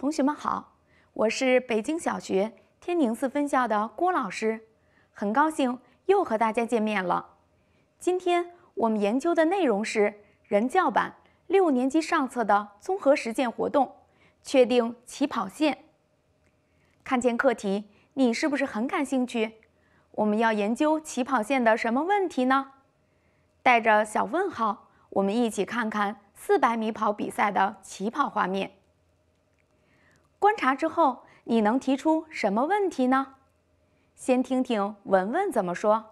同学们好，我是北京小学天宁寺分校的郭老师，很高兴又和大家见面了。今天我们研究的内容是人教版六年级上册的综合实践活动——确定起跑线。看见课题，你是不是很感兴趣？我们要研究起跑线的什么问题呢？带着小问号，我们一起看看四百米跑比赛的起跑画面。观察之后，你能提出什么问题呢？先听听文文怎么说。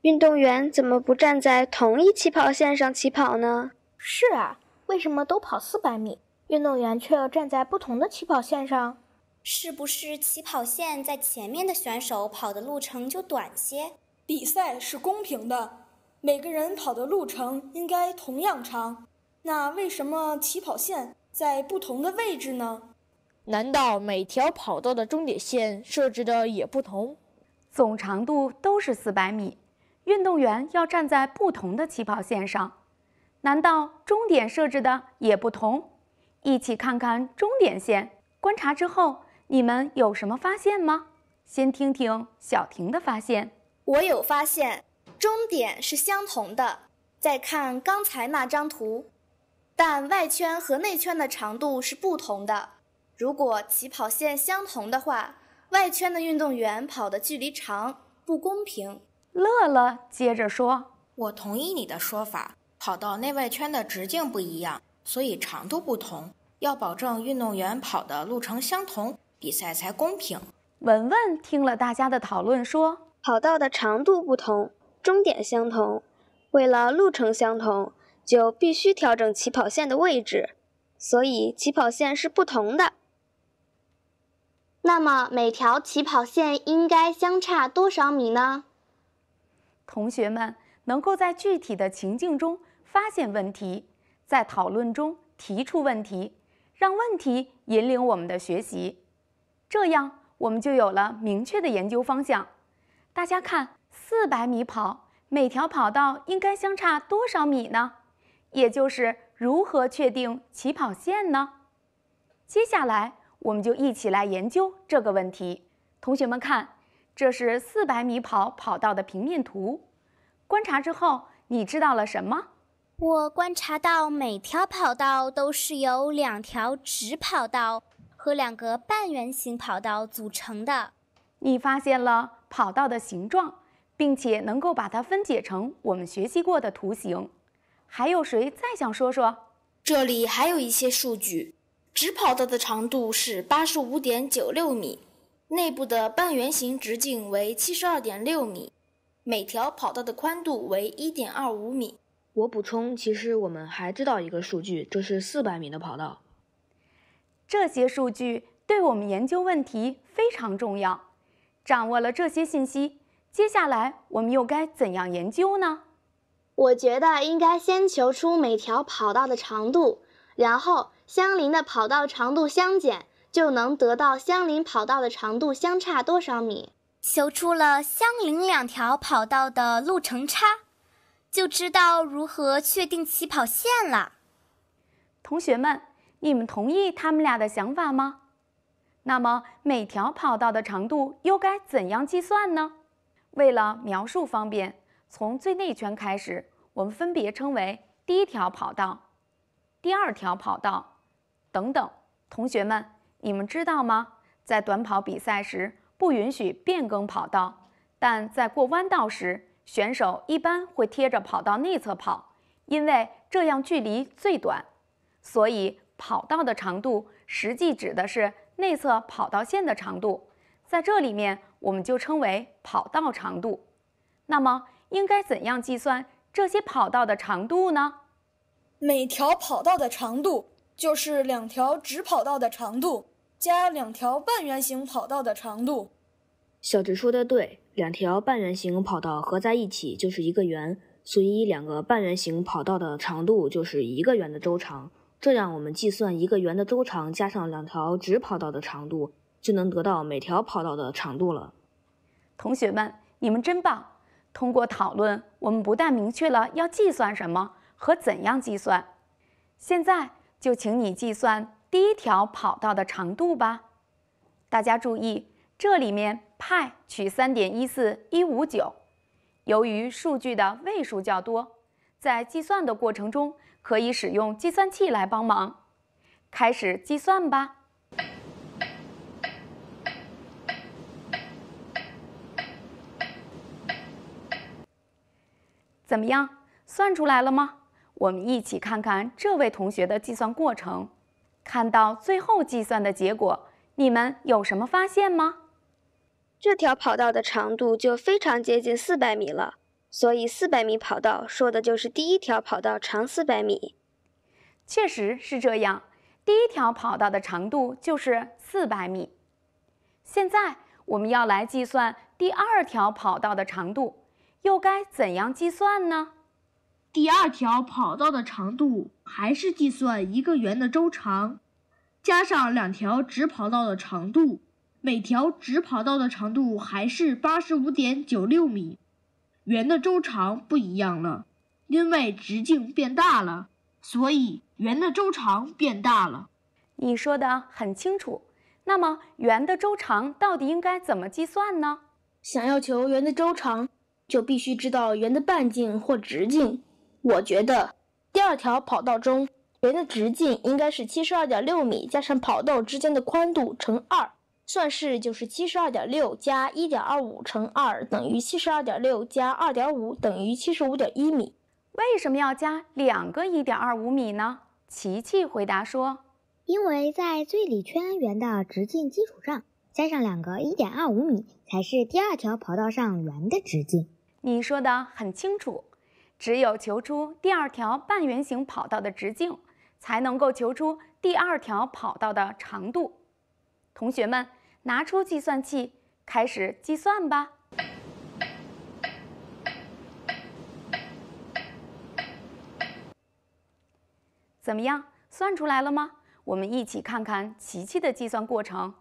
运动员怎么不站在同一起跑线上起跑呢？是啊，为什么都跑四百米，运动员却要站在不同的起跑线上？是不是起跑线在前面的选手跑的路程就短些？比赛是公平的，每个人跑的路程应该同样长。那为什么起跑线？在不同的位置呢？难道每条跑道的终点线设置的也不同？总长度都是400米，运动员要站在不同的起跑线上，难道终点设置的也不同？一起看看终点线，观察之后，你们有什么发现吗？先听听小婷的发现。我有发现，终点是相同的。再看刚才那张图。但外圈和内圈的长度是不同的，如果起跑线相同的话，外圈的运动员跑的距离长，不公平。乐乐接着说：“我同意你的说法，跑道内外圈的直径不一样，所以长度不同。要保证运动员跑的路程相同，比赛才公平。”文文听了大家的讨论，说：“跑道的长度不同，终点相同，为了路程相同。”就必须调整起跑线的位置，所以起跑线是不同的。那么每条起跑线应该相差多少米呢？同学们能够在具体的情境中发现问题，在讨论中提出问题，让问题引领我们的学习，这样我们就有了明确的研究方向。大家看，400米跑，每条跑道应该相差多少米呢？也就是如何确定起跑线呢？接下来我们就一起来研究这个问题。同学们看，这是400米跑跑道的平面图。观察之后，你知道了什么？我观察到每条跑道都是由两条直跑道和两个半圆形跑道组成的。你发现了跑道的形状，并且能够把它分解成我们学习过的图形。还有谁再想说说？这里还有一些数据：直跑道的长度是八十五点九六米，内部的半圆形直径为七十二点六米，每条跑道的宽度为一点二五米。我补充，其实我们还知道一个数据，这是四百米的跑道。这些数据对我们研究问题非常重要。掌握了这些信息，接下来我们又该怎样研究呢？我觉得应该先求出每条跑道的长度，然后相邻的跑道长度相减，就能得到相邻跑道的长度相差多少米。求出了相邻两条跑道的路程差，就知道如何确定起跑线了。同学们，你们同意他们俩的想法吗？那么每条跑道的长度又该怎样计算呢？为了描述方便。从最内圈开始，我们分别称为第一条跑道、第二条跑道，等等。同学们，你们知道吗？在短跑比赛时不允许变更跑道，但在过弯道时，选手一般会贴着跑道内侧跑，因为这样距离最短。所以，跑道的长度实际指的是内侧跑道线的长度，在这里面我们就称为跑道长度。那么，应该怎样计算这些跑道的长度呢？每条跑道的长度就是两条直跑道的长度加两条半圆形跑道的长度。小智说的对，两条半圆形跑道合在一起就是一个圆，所以两个半圆形跑道的长度就是一个圆的周长。这样我们计算一个圆的周长加上两条直跑道的长度，就能得到每条跑道的长度了。同学们，你们真棒！通过讨论，我们不但明确了要计算什么和怎样计算，现在就请你计算第一条跑道的长度吧。大家注意，这里面派取3.14159。由于数据的位数较多，在计算的过程中可以使用计算器来帮忙。开始计算吧。怎么样，算出来了吗？我们一起看看这位同学的计算过程，看到最后计算的结果，你们有什么发现吗？这条跑道的长度就非常接近四百米了，所以四百米跑道说的就是第一条跑道长四百米，确实是这样，第一条跑道的长度就是四百米。现在我们要来计算第二条跑道的长度。又该怎样计算呢？第二条跑道的长度还是计算一个圆的周长，加上两条直跑道的长度。每条直跑道的长度还是八十五点九六米，圆的周长不一样了，因为直径变大了，所以圆的周长变大了。你说的很清楚。那么圆的周长到底应该怎么计算呢？想要求圆的周长。就必须知道圆的半径或直径。我觉得，第二条跑道中圆的直径应该是七十二点六米加上跑道之间的宽度乘二，算式就是七十二点六加一点二五乘二等于七十二点六加二点五等于七十五点一米。为什么要加两个一点二五米呢？琪琪回答说，因为在最里圈圆的直径基础上加上两个一点二五米，才是第二条跑道上圆的直径。你说的很清楚，只有求出第二条半圆形跑道的直径，才能够求出第二条跑道的长度。同学们，拿出计算器，开始计算吧。怎么样，算出来了吗？我们一起看看琪琪的计算过程。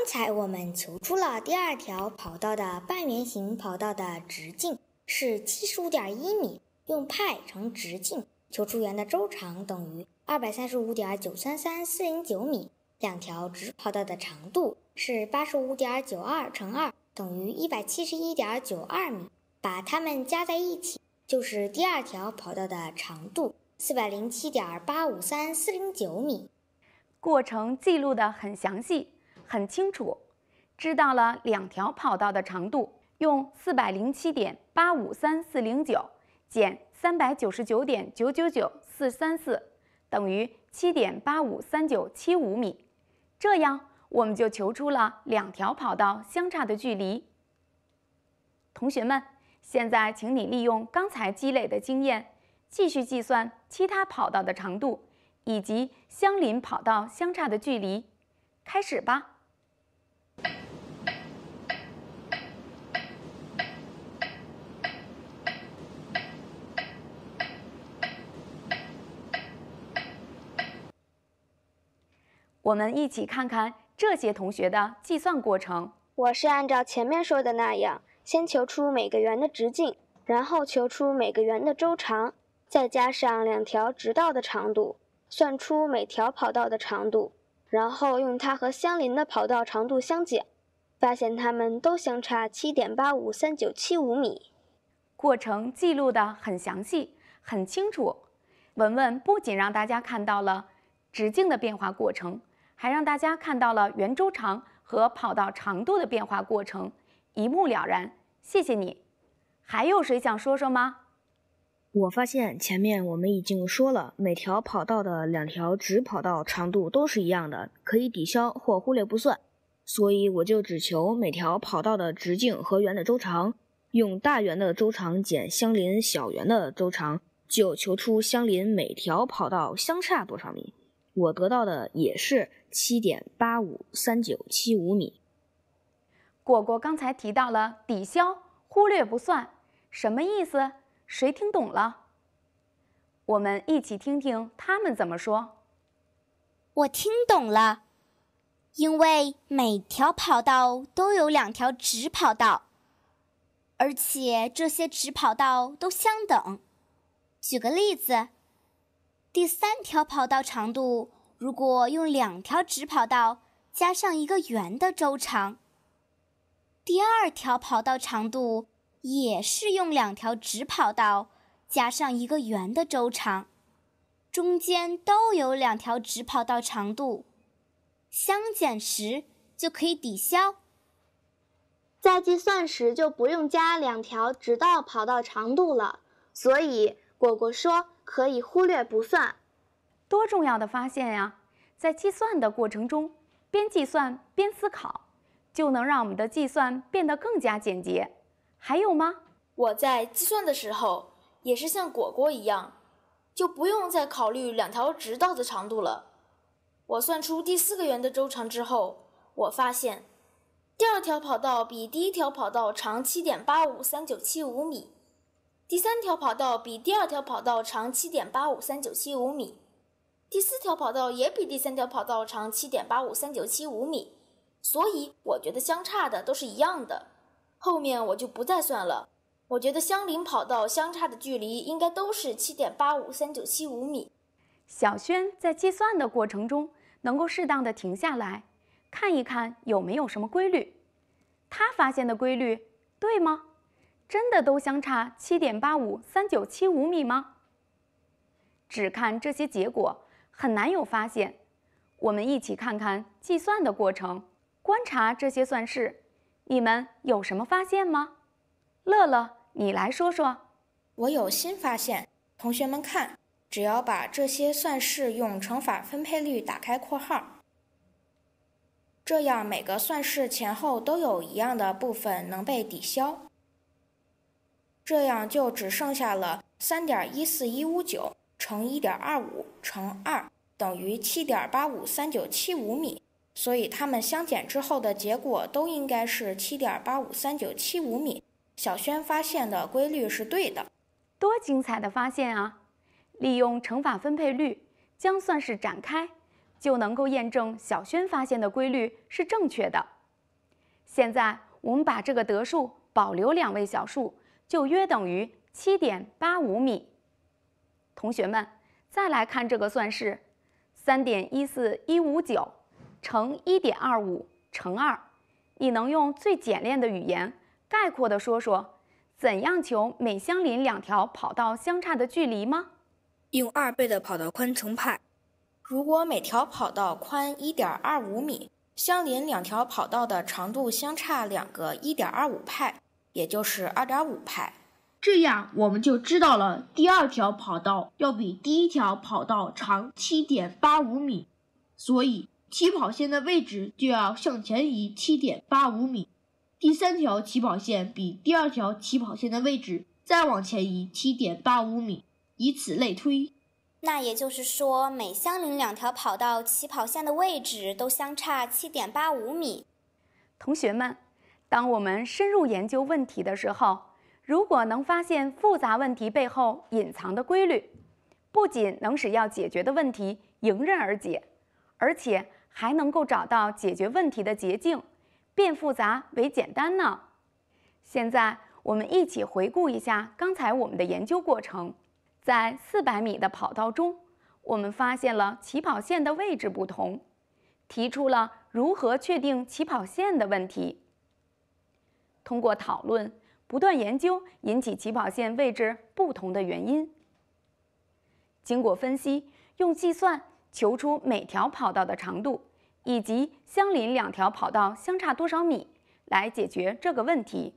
刚才我们求出了第二条跑道的半圆形跑道的直径是七十五点一米，用派乘直径求出圆的周长等于二百三十五点九三三四零九米。两条直跑道的长度是八十五点九二乘二等于一百七十一点九二米，把它们加在一起就是第二条跑道的长度四百零七点八五三四零九米。过程记录的很详细。很清楚，知道了两条跑道的长度，用四百零七点八五三四零九减三百九十九点九九九四三四，等于七点八五三九七五米，这样我们就求出了两条跑道相差的距离。同学们，现在请你利用刚才积累的经验，继续计算其他跑道的长度以及相邻跑道相差的距离，开始吧。我们一起看看这些同学的计算过程。我是按照前面说的那样，先求出每个圆的直径，然后求出每个圆的周长，再加上两条直道的长度，算出每条跑道的长度，然后用它和相邻的跑道长度相减，发现它们都相差七点八五三九七五米。过程记录的很详细，很清楚。文文不仅让大家看到了直径的变化过程。还让大家看到了圆周长和跑道长度的变化过程，一目了然。谢谢你。还有谁想说说吗？我发现前面我们已经说了，每条跑道的两条直跑道长度都是一样的，可以抵消或忽略不算。所以我就只求每条跑道的直径和圆的周长，用大圆的周长减相邻小圆的周长，就求出相邻每条跑道相差多少米。我得到的也是七点八五三九七五米。果果刚才提到了抵消，忽略不算，什么意思？谁听懂了？我们一起听听他们怎么说。我听懂了，因为每条跑道都有两条直跑道，而且这些直跑道都相等。举个例子。第三条跑道长度如果用两条直跑道加上一个圆的周长，第二条跑道长度也是用两条直跑道加上一个圆的周长，中间都有两条直跑道长度，相减时就可以抵消，在计算时就不用加两条直道跑道长度了。所以果果说。可以忽略不算，多重要的发现呀！在计算的过程中，边计算边思考，就能让我们的计算变得更加简洁。还有吗？我在计算的时候也是像果果一样，就不用再考虑两条直道的长度了。我算出第四个圆的周长之后，我发现，第二条跑道比第一条跑道长七点八五三九七五米。第三条跑道比第二条跑道长7.853975米，第四条跑道也比第三条跑道长7.853975米，所以我觉得相差的都是一样的。后面我就不再算了。我觉得相邻跑道相差的距离应该都是7.853975米。小轩在计算的过程中能够适当的停下来看一看有没有什么规律，他发现的规律对吗？真的都相差七点八五三九七五米吗？只看这些结果很难有发现。我们一起看看计算的过程，观察这些算式，你们有什么发现吗？乐乐，你来说说。我有新发现。同学们看，只要把这些算式用乘法分配律打开括号，这样每个算式前后都有一样的部分能被抵消。这样就只剩下了三点一四一五九乘一点二五乘二等于七点八五三九七五米，所以它们相减之后的结果都应该是七点八五三九七五米。小轩发现的规律是对的，多精彩的发现啊！利用乘法分配律将算式展开，就能够验证小轩发现的规律是正确的。现在我们把这个得数保留两位小数。就约等于七点八五米。同学们，再来看这个算式：三点一四一五九乘一点二五乘二。你能用最简练的语言概括的说说，怎样求每相邻两条跑道相差的距离吗？用二倍的跑道宽乘派。如果每条跑道宽一点二五米，相邻两条跑道的长度相差两个一点二五派。也就是二点五派，这样我们就知道了第二条跑道要比第一条跑道长七点八五米，所以起跑线的位置就要向前移七点八五米。第三条起跑线比第二条起跑线的位置再往前移七点八五米，以此类推。那也就是说，每相邻两条跑道起跑线的位置都相差七点八五米。同学们。当我们深入研究问题的时候，如果能发现复杂问题背后隐藏的规律，不仅能使要解决的问题迎刃而解，而且还能够找到解决问题的捷径，变复杂为简单呢。现在我们一起回顾一下刚才我们的研究过程。在四百米的跑道中，我们发现了起跑线的位置不同，提出了如何确定起跑线的问题。通过讨论，不断研究，引起起跑线位置不同的原因。经过分析，用计算求出每条跑道的长度，以及相邻两条跑道相差多少米，来解决这个问题。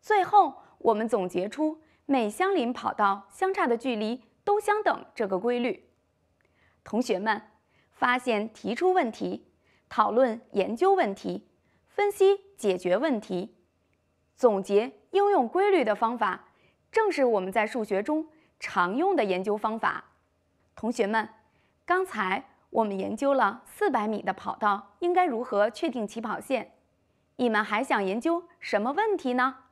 最后，我们总结出每相邻跑道相差的距离都相等这个规律。同学们，发现、提出问题，讨论、研究问题，分析、解决问题。总结应用规律的方法，正是我们在数学中常用的研究方法。同学们，刚才我们研究了四百米的跑道应该如何确定起跑线，你们还想研究什么问题呢？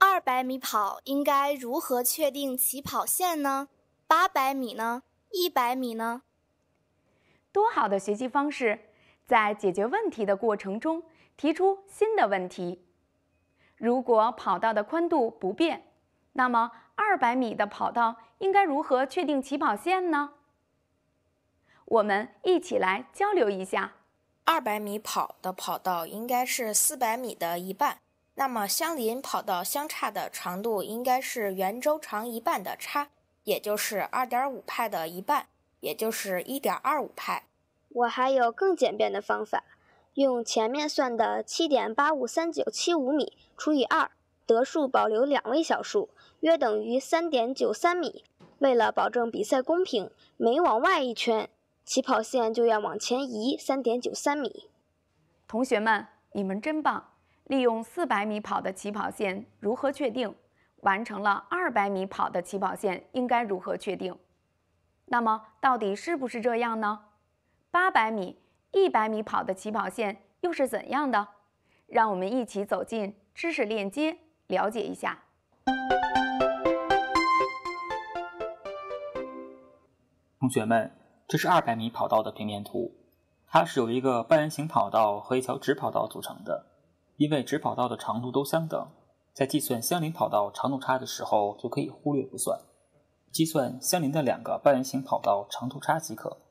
二百米跑应该如何确定起跑线呢？八百米呢？一百米呢？多好的学习方式，在解决问题的过程中提出新的问题。如果跑道的宽度不变，那么二百米的跑道应该如何确定起跑线呢？我们一起来交流一下。二百米跑的跑道应该是四百米的一半，那么相邻跑道相差的长度应该是圆周长一半的差，也就是二点五派的一半，也就是一点二五派。我还有更简便的方法。用前面算的七点八五三九七五米除以二，得数保留两位小数，约等于三点九三米。为了保证比赛公平，每往外一圈，起跑线就要往前移三点九三米。同学们，你们真棒！利用四百米跑的起跑线如何确定？完成了二百米跑的起跑线应该如何确定？那么，到底是不是这样呢？八百米。一百米跑的起跑线又是怎样的？让我们一起走进知识链接，了解一下。同学们，这是二百米跑道的平面图，它是由一个半圆形跑道和一条直跑道组成的。因为直跑道的长度都相等，在计算相邻跑道长度差的时候就可以忽略不算，计算相邻的两个半圆形跑道长度差即可。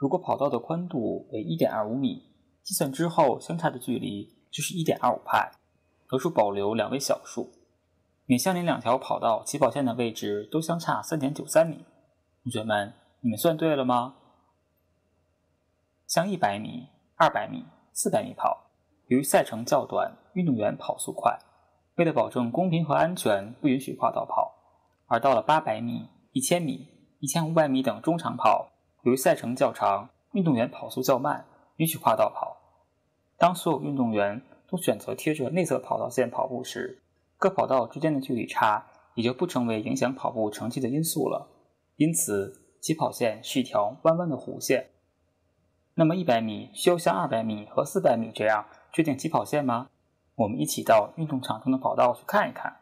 如果跑道的宽度为1.25米，计算之后相差的距离就是1 2 5派，得出保留两位小数。每相邻两条跑道起跑线的位置都相差3.93米。同学们，你们算对了吗？像100米、200米、400米跑，由于赛程较短，运动员跑速快，为了保证公平和安全，不允许跨道跑。而到了800米、1千米、1500米等中长跑。由于赛程较长，运动员跑速较慢，允许跨道跑。当所有运动员都选择贴着内侧跑道线跑步时，各跑道之间的距离差也就不成为影响跑步成绩的因素了。因此，起跑线是一条弯弯的弧线。那么，100米需要像200米和400米这样确定起跑线吗？我们一起到运动场中的跑道去看一看。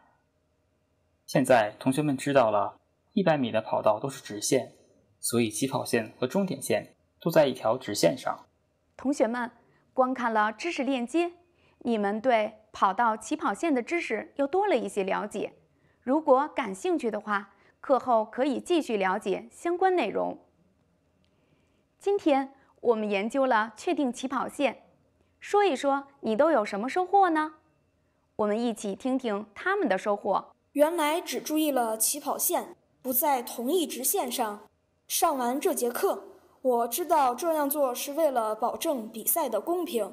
现在，同学们知道了，100米的跑道都是直线。所以起跑线和终点线都在一条直线上。同学们，观看了知识链接，你们对跑道起跑线的知识又多了一些了解。如果感兴趣的话，课后可以继续了解相关内容。今天我们研究了确定起跑线，说一说你都有什么收获呢？我们一起听听他们的收获。原来只注意了起跑线不在同一直线上。上完这节课，我知道这样做是为了保证比赛的公平。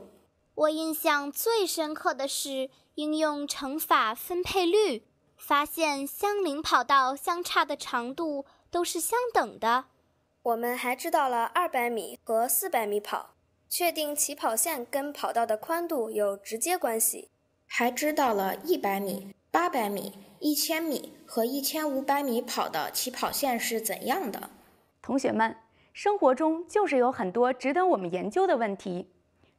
我印象最深刻的是应用乘法分配律，发现相邻跑道相差的长度都是相等的。我们还知道了二百米和四百米跑，确定起跑线跟跑道的宽度有直接关系，还知道了一百米、八百米、一千米和一千五百米跑的起跑线是怎样的。同学们，生活中就是有很多值得我们研究的问题，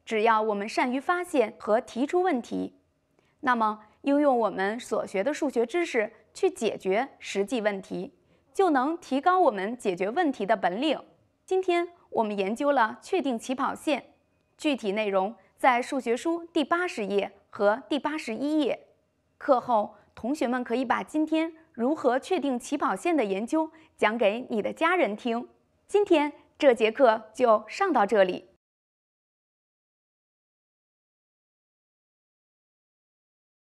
只要我们善于发现和提出问题，那么应用我们所学的数学知识去解决实际问题，就能提高我们解决问题的本领。今天我们研究了确定起跑线，具体内容在数学书第八十页和第八十一页。课后，同学们可以把今天。如何确定起跑线的研究，讲给你的家人听。今天这节课就上到这里。